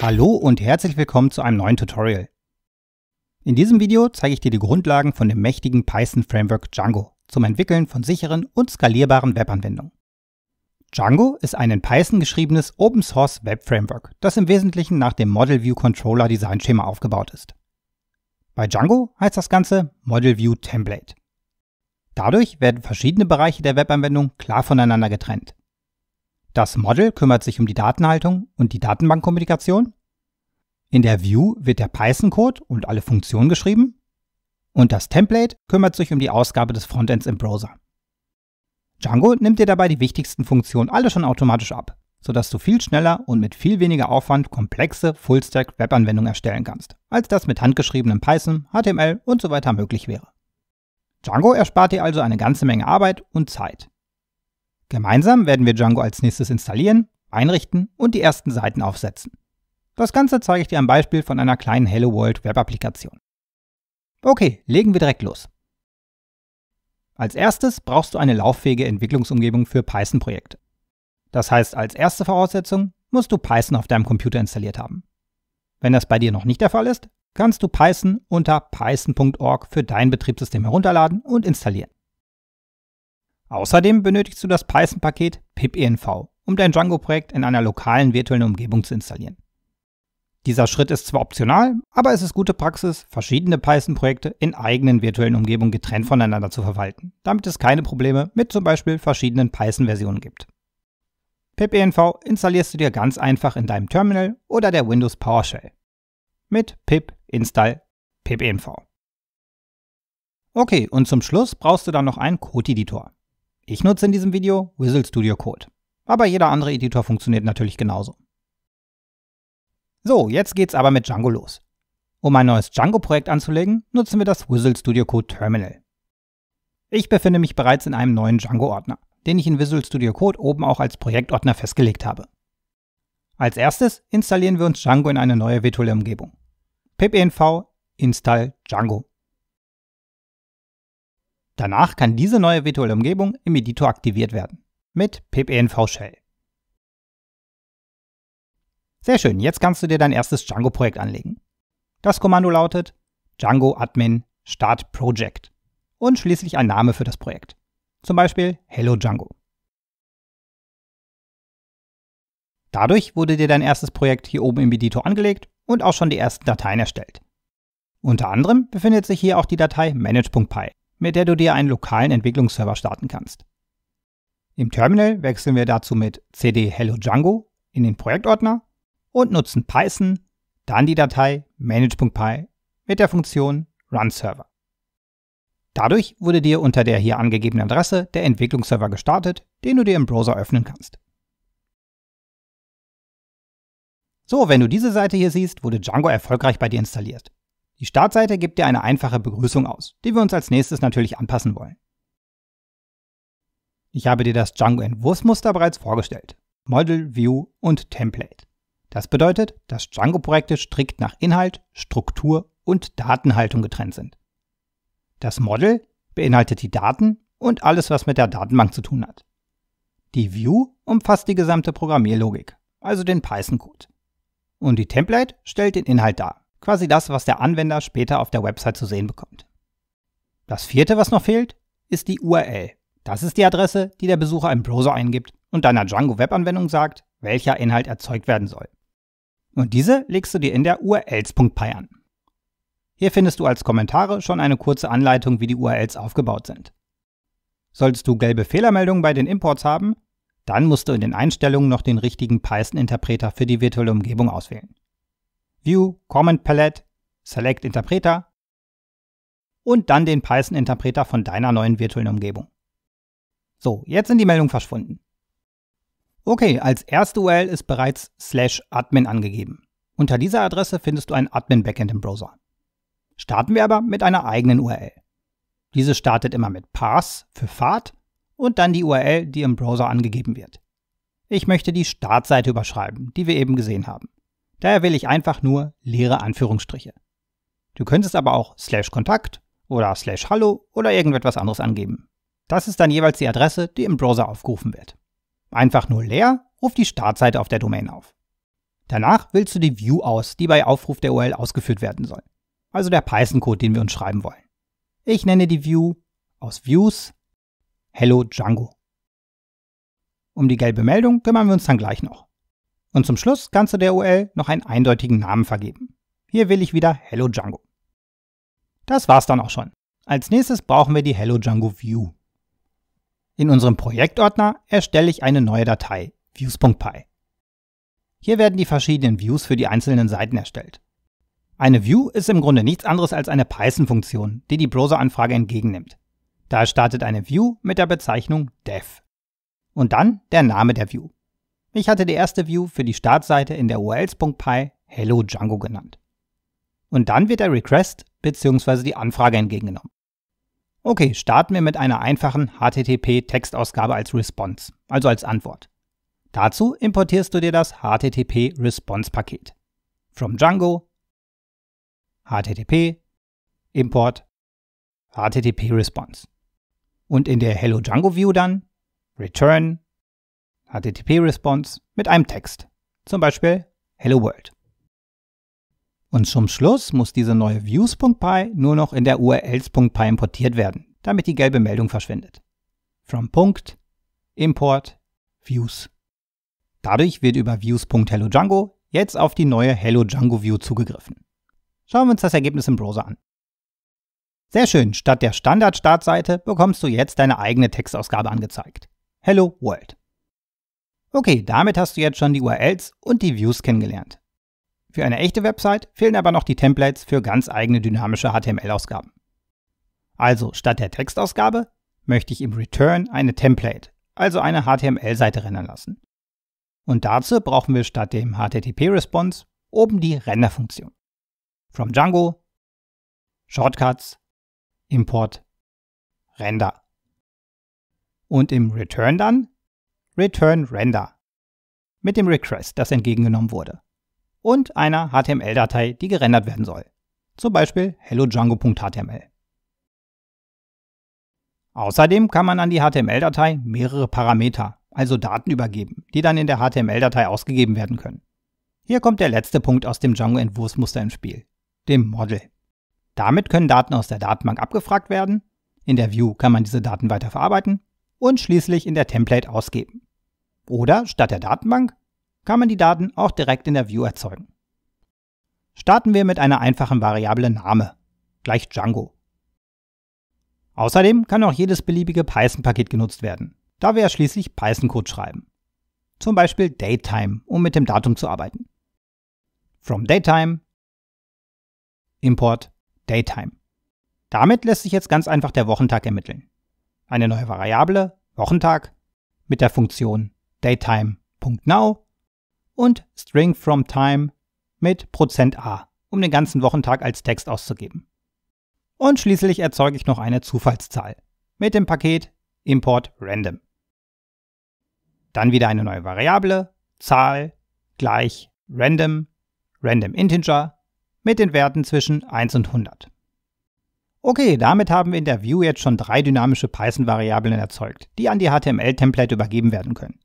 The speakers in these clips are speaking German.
Hallo und herzlich willkommen zu einem neuen Tutorial. In diesem Video zeige ich dir die Grundlagen von dem mächtigen Python-Framework Django zum Entwickeln von sicheren und skalierbaren Webanwendungen. Django ist ein in Python geschriebenes Open-Source Web-Framework, das im Wesentlichen nach dem Model View Controller Design Schema aufgebaut ist. Bei Django heißt das Ganze Model View Template. Dadurch werden verschiedene Bereiche der Webanwendung klar voneinander getrennt. Das Model kümmert sich um die Datenhaltung und die Datenbankkommunikation. In der View wird der Python-Code und alle Funktionen geschrieben. Und das Template kümmert sich um die Ausgabe des Frontends im Browser. Django nimmt dir dabei die wichtigsten Funktionen alle schon automatisch ab, sodass du viel schneller und mit viel weniger Aufwand komplexe Full-Stack-Web-Anwendungen erstellen kannst, als das mit handgeschriebenem Python, HTML und so weiter möglich wäre. Django erspart dir also eine ganze Menge Arbeit und Zeit. Gemeinsam werden wir Django als nächstes installieren, einrichten und die ersten Seiten aufsetzen. Das Ganze zeige ich dir am Beispiel von einer kleinen Hello World Web-Applikation. Okay, legen wir direkt los. Als erstes brauchst du eine lauffähige Entwicklungsumgebung für Python-Projekte. Das heißt, als erste Voraussetzung musst du Python auf deinem Computer installiert haben. Wenn das bei dir noch nicht der Fall ist, kannst du Python unter python.org für dein Betriebssystem herunterladen und installieren. Außerdem benötigst du das Python-Paket pipenv, um dein Django-Projekt in einer lokalen virtuellen Umgebung zu installieren. Dieser Schritt ist zwar optional, aber es ist gute Praxis, verschiedene Python-Projekte in eigenen virtuellen Umgebungen getrennt voneinander zu verwalten, damit es keine Probleme mit zum Beispiel verschiedenen Python-Versionen gibt. pipenv installierst du dir ganz einfach in deinem Terminal oder der Windows PowerShell mit pip install pipenv. Okay, und zum Schluss brauchst du dann noch einen Code-Editor. Ich nutze in diesem Video Whistle Studio Code. Aber jeder andere Editor funktioniert natürlich genauso. So, jetzt geht's aber mit Django los. Um ein neues Django-Projekt anzulegen, nutzen wir das Whistle Studio Code Terminal. Ich befinde mich bereits in einem neuen Django-Ordner, den ich in Visual Studio Code oben auch als Projektordner festgelegt habe. Als erstes installieren wir uns Django in eine neue virtuelle Umgebung. pipenv install Django. Danach kann diese neue virtuelle Umgebung im Editor aktiviert werden. Mit pipenv-shell. Sehr schön, jetzt kannst du dir dein erstes Django-Projekt anlegen. Das Kommando lautet Django Admin Start Project und schließlich ein Name für das Projekt. Zum Beispiel Hello Django. Dadurch wurde dir dein erstes Projekt hier oben im Editor angelegt und auch schon die ersten Dateien erstellt. Unter anderem befindet sich hier auch die Datei manage.py mit der du dir einen lokalen Entwicklungsserver starten kannst. Im Terminal wechseln wir dazu mit cd hello Django in den Projektordner und nutzen Python, dann die Datei manage.py mit der Funktion runServer. Dadurch wurde dir unter der hier angegebenen Adresse der Entwicklungsserver gestartet, den du dir im Browser öffnen kannst. So, wenn du diese Seite hier siehst, wurde Django erfolgreich bei dir installiert. Die Startseite gibt dir eine einfache Begrüßung aus, die wir uns als nächstes natürlich anpassen wollen. Ich habe dir das Django-Entwurfsmuster bereits vorgestellt. Model, View und Template. Das bedeutet, dass Django-Projekte strikt nach Inhalt, Struktur und Datenhaltung getrennt sind. Das Model beinhaltet die Daten und alles, was mit der Datenbank zu tun hat. Die View umfasst die gesamte Programmierlogik, also den Python-Code. Und die Template stellt den Inhalt dar, Quasi das, was der Anwender später auf der Website zu sehen bekommt. Das vierte, was noch fehlt, ist die URL. Das ist die Adresse, die der Besucher im Browser eingibt und deiner Django Webanwendung sagt, welcher Inhalt erzeugt werden soll. Und diese legst du dir in der URLs.py an. Hier findest du als Kommentare schon eine kurze Anleitung, wie die URLs aufgebaut sind. Solltest du gelbe Fehlermeldungen bei den Imports haben, dann musst du in den Einstellungen noch den richtigen Python-Interpreter für die virtuelle Umgebung auswählen. View, Comment Palette, Select Interpreter und dann den Python-Interpreter von deiner neuen virtuellen Umgebung. So, jetzt sind die Meldungen verschwunden. Okay, als erste URL ist bereits slash admin angegeben. Unter dieser Adresse findest du ein Admin-Backend im Browser. Starten wir aber mit einer eigenen URL. Diese startet immer mit Pass für Fahrt und dann die URL, die im Browser angegeben wird. Ich möchte die Startseite überschreiben, die wir eben gesehen haben. Daher wähle ich einfach nur leere Anführungsstriche. Du könntest aber auch slash Kontakt oder slash Hallo oder irgendetwas anderes angeben. Das ist dann jeweils die Adresse, die im Browser aufgerufen wird. Einfach nur leer ruft die Startseite auf der Domain auf. Danach wählst du die View aus, die bei Aufruf der URL ausgeführt werden soll. Also der Python-Code, den wir uns schreiben wollen. Ich nenne die View aus Views Hello Django. Um die gelbe Meldung kümmern wir uns dann gleich noch. Und zum Schluss kannst du der UL noch einen eindeutigen Namen vergeben. Hier wähle ich wieder Hello Django. Das war's dann auch schon. Als nächstes brauchen wir die Hello Django View. In unserem Projektordner erstelle ich eine neue Datei, views.py. Hier werden die verschiedenen Views für die einzelnen Seiten erstellt. Eine View ist im Grunde nichts anderes als eine Python-Funktion, die die Browser-Anfrage entgegennimmt. Da startet eine View mit der Bezeichnung dev. Und dann der Name der View. Ich hatte die erste View für die Startseite in der URLs.py Hello Django genannt. Und dann wird der Request bzw. die Anfrage entgegengenommen. Okay, starten wir mit einer einfachen HTTP-Textausgabe als Response, also als Antwort. Dazu importierst du dir das HTTP-Response-Paket. From Django, HTTP, Import, HTTP-Response. Und in der Hello Django View dann Return HTTP-Response mit einem Text, zum Beispiel Hello World. Und zum Schluss muss diese neue Views.py nur noch in der URLs.py importiert werden, damit die gelbe Meldung verschwindet. From Punkt, Import, Views. Dadurch wird über Views.HelloDjango jetzt auf die neue Hello Django View zugegriffen. Schauen wir uns das Ergebnis im Browser an. Sehr schön, statt der Standard-Startseite bekommst du jetzt deine eigene Textausgabe angezeigt. Hello World. Okay, damit hast du jetzt schon die URLs und die Views kennengelernt. Für eine echte Website fehlen aber noch die Templates für ganz eigene dynamische HTML-Ausgaben. Also statt der Textausgabe möchte ich im Return eine Template, also eine HTML-Seite rendern lassen. Und dazu brauchen wir statt dem HTTP-Response oben die Render-Funktion. From Django, Shortcuts, Import, Render. Und im Return dann Return Render mit dem Request, das entgegengenommen wurde, und einer HTML-Datei, die gerendert werden soll, zum Beispiel hellodjango.html. Außerdem kann man an die HTML-Datei mehrere Parameter, also Daten übergeben, die dann in der HTML-Datei ausgegeben werden können. Hier kommt der letzte Punkt aus dem Django-Entwurfsmuster ins Spiel, dem Model. Damit können Daten aus der Datenbank abgefragt werden, in der View kann man diese Daten weiter verarbeiten und schließlich in der Template ausgeben. Oder statt der Datenbank kann man die Daten auch direkt in der View erzeugen. Starten wir mit einer einfachen Variable Name, gleich Django. Außerdem kann auch jedes beliebige Python-Paket genutzt werden, da wir ja schließlich Python-Code schreiben. Zum Beispiel Datetime, um mit dem Datum zu arbeiten. From Datetime Import Datetime. Damit lässt sich jetzt ganz einfach der Wochentag ermitteln. Eine neue Variable, Wochentag, mit der Funktion datetime.now und String from Time mit %a, um den ganzen Wochentag als Text auszugeben. Und schließlich erzeuge ich noch eine Zufallszahl mit dem Paket import random. Dann wieder eine neue Variable, Zahl gleich random, random integer mit den Werten zwischen 1 und 100. Okay, damit haben wir in der View jetzt schon drei dynamische Python-Variablen erzeugt, die an die HTML-Template übergeben werden können.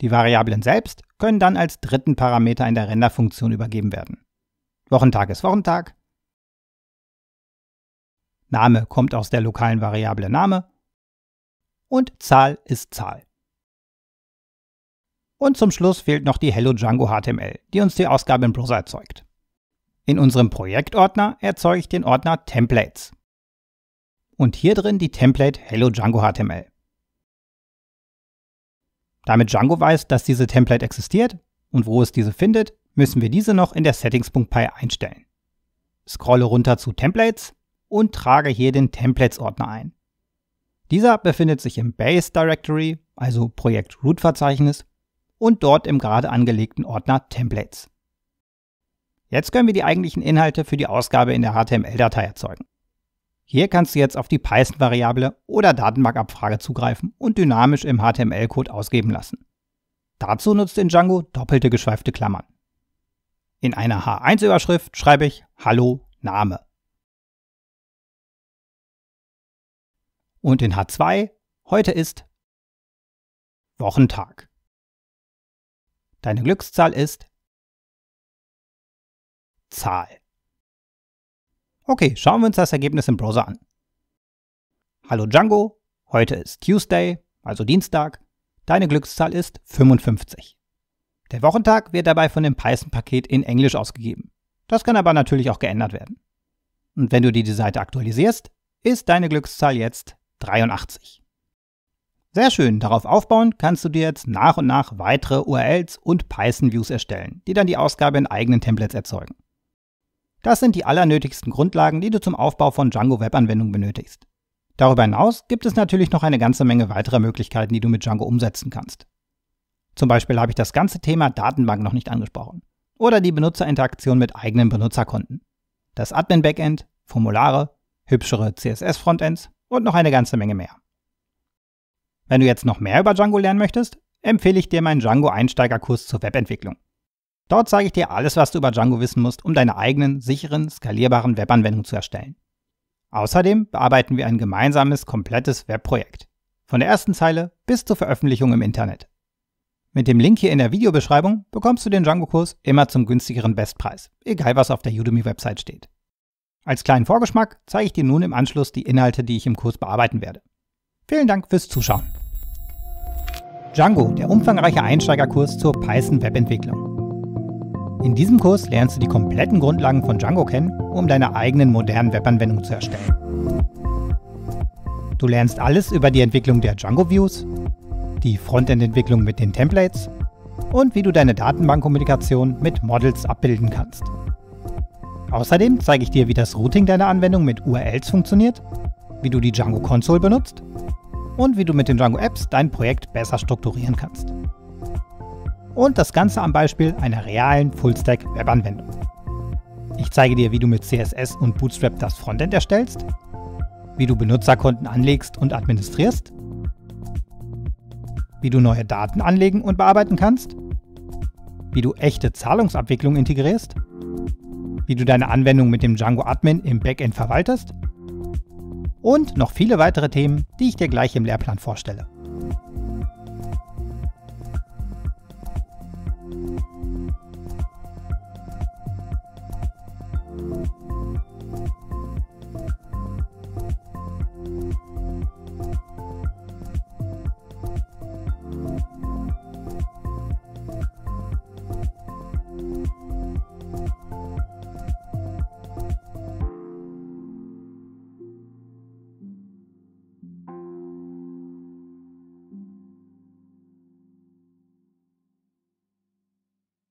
Die Variablen selbst können dann als dritten Parameter in der Renderfunktion übergeben werden. Wochentag ist Wochentag. Name kommt aus der lokalen Variable Name. Und Zahl ist Zahl. Und zum Schluss fehlt noch die Hello Django HTML, die uns die Ausgabe im Browser erzeugt. In unserem Projektordner erzeuge ich den Ordner Templates. Und hier drin die Template Hello Django HTML. Damit Django weiß, dass diese Template existiert und wo es diese findet, müssen wir diese noch in der Settings.py einstellen. Scrolle runter zu Templates und trage hier den Templates-Ordner ein. Dieser befindet sich im Base Directory, also Projekt Root Verzeichnis, und dort im gerade angelegten Ordner Templates. Jetzt können wir die eigentlichen Inhalte für die Ausgabe in der HTML-Datei erzeugen. Hier kannst du jetzt auf die Python-Variable oder Datenbankabfrage zugreifen und dynamisch im HTML-Code ausgeben lassen. Dazu nutzt in Django doppelte geschweifte Klammern. In einer H1-Überschrift schreibe ich Hallo Name. Und in H2 heute ist Wochentag. Deine Glückszahl ist Zahl. Okay, schauen wir uns das Ergebnis im Browser an. Hallo Django, heute ist Tuesday, also Dienstag. Deine Glückszahl ist 55. Der Wochentag wird dabei von dem Python-Paket in Englisch ausgegeben. Das kann aber natürlich auch geändert werden. Und wenn du dir die Seite aktualisierst, ist deine Glückszahl jetzt 83. Sehr schön, darauf aufbauen kannst du dir jetzt nach und nach weitere URLs und Python-Views erstellen, die dann die Ausgabe in eigenen Templates erzeugen. Das sind die allernötigsten Grundlagen, die du zum Aufbau von Django Web-Anwendungen benötigst. Darüber hinaus gibt es natürlich noch eine ganze Menge weiterer Möglichkeiten, die du mit Django umsetzen kannst. Zum Beispiel habe ich das ganze Thema Datenbank noch nicht angesprochen. Oder die Benutzerinteraktion mit eigenen Benutzerkonten. Das Admin-Backend, Formulare, hübschere CSS-Frontends und noch eine ganze Menge mehr. Wenn du jetzt noch mehr über Django lernen möchtest, empfehle ich dir meinen Django Einsteigerkurs zur Webentwicklung. Dort zeige ich dir alles, was du über Django wissen musst, um deine eigenen, sicheren, skalierbaren Webanwendungen zu erstellen. Außerdem bearbeiten wir ein gemeinsames, komplettes Webprojekt. Von der ersten Zeile bis zur Veröffentlichung im Internet. Mit dem Link hier in der Videobeschreibung bekommst du den Django-Kurs immer zum günstigeren Bestpreis, egal was auf der Udemy-Website steht. Als kleinen Vorgeschmack zeige ich dir nun im Anschluss die Inhalte, die ich im Kurs bearbeiten werde. Vielen Dank fürs Zuschauen. Django, der umfangreiche Einsteigerkurs zur Python-Webentwicklung. In diesem Kurs lernst du die kompletten Grundlagen von Django kennen, um deine eigenen modernen Webanwendungen zu erstellen. Du lernst alles über die Entwicklung der Django Views, die Frontend-Entwicklung mit den Templates und wie du deine Datenbankkommunikation mit Models abbilden kannst. Außerdem zeige ich dir, wie das Routing deiner Anwendung mit URLs funktioniert, wie du die Django Console benutzt und wie du mit den Django Apps dein Projekt besser strukturieren kannst und das Ganze am Beispiel einer realen fullstack stack web anwendung Ich zeige dir, wie du mit CSS und Bootstrap das Frontend erstellst, wie du Benutzerkonten anlegst und administrierst, wie du neue Daten anlegen und bearbeiten kannst, wie du echte Zahlungsabwicklung integrierst, wie du deine Anwendung mit dem Django Admin im Backend verwaltest und noch viele weitere Themen, die ich dir gleich im Lehrplan vorstelle.